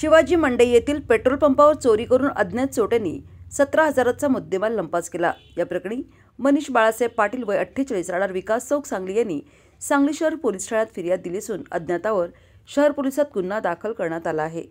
शिवाजी मंडई येथील पेट्रोल पंपावर चोरी करून अज्ञात चोट्यांनी सतरा हजाराचा मुद्देमाल लंपास केला या प्रकरणी मनीष बाळासाहेब पाटील वय अठ्ठेचाळीस राहणार विकास चौक सांगली यांनी सांगली शहर पोलीस ठाण्यात फिर्याद दिली असून अज्ञातावर शहर पोलिसात गुन्हा दाखल करण्यात आला आहे